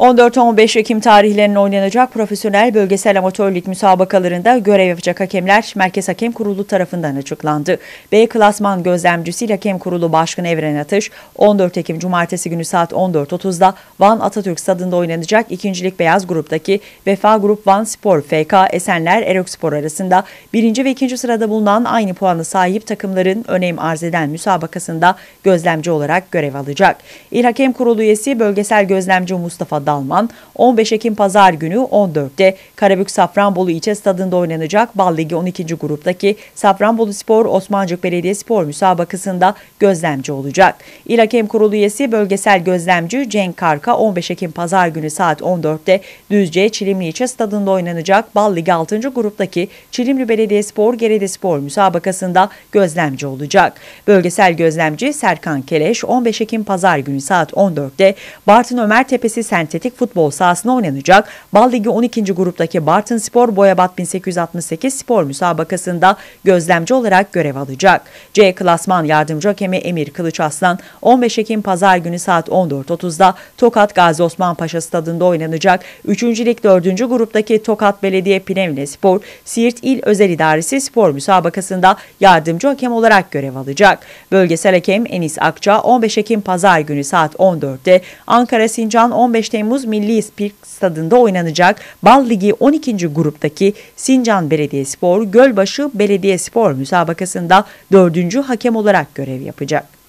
14-15 Ekim tarihlerine oynanacak profesyonel bölgesel amatör lig müsabakalarında görev yapacak hakemler Merkez Hakem Kurulu tarafından açıklandı. B klasman gözlemcisi Hakem Kurulu Başkanı Evren Atış, 14 Ekim Cumartesi günü saat 14.30'da Van Atatürk Stadında oynanacak ikincilik Beyaz Grup'taki Vefa Grup Van Spor FK Esenler Erokspor arasında birinci ve ikinci sırada bulunan aynı puanı sahip takımların önem arz eden müsabakasında gözlemci olarak görev alacak. İl Hakem Kurulu üyesi bölgesel gözlemci Mustafa Dalman, 15 Ekim Pazar günü 14'te Karabük Safranbolu ilçe stadında oynanacak Bal Ligi 12. gruptaki Safranbolu Spor Osmancık Belediye Spor müsabakasında gözlemci olacak. İl Hakem Kurulu üyesi bölgesel gözlemci Cenk Karka 15 Ekim Pazar günü saat 14'te Düzce Çilimli ilçe stadında oynanacak Bal Ligi 6. gruptaki Çilimli Belediye Spor Gerede Spor müsabakasında gözlemci olacak. Bölgesel gözlemci Serkan Keleş 15 Ekim Pazar günü saat 14'te Bartın Ömer Tepesi Sentetik sentetik futbol sahasına oynanacak Bal Ligi 12. gruptaki Bartın Spor Boyabat 1868 Spor müsabakasında gözlemci olarak görev alacak. C klasman yardımcı hakemi Emir Kılıç Aslan 15 Ekim Pazar günü saat 14.30'da Tokat Gazi Osman Paşa stadında oynanacak 3. Lig 4. gruptaki Tokat Belediye Pinevine Spor, Siirt İl Özel İdaresi Spor müsabakasında yardımcı hakem olarak görev alacak. Bölgesel hakem Enis Akça 15 Ekim Pazar günü saat 14'te Ankara Sincan 15 Temmuz Temmuz Milli İspirk Stadında oynanacak Bal Ligi 12. gruptaki Sincan Belediyespor Gölbaşı Belediyespor müsabakasında 4. hakem olarak görev yapacak.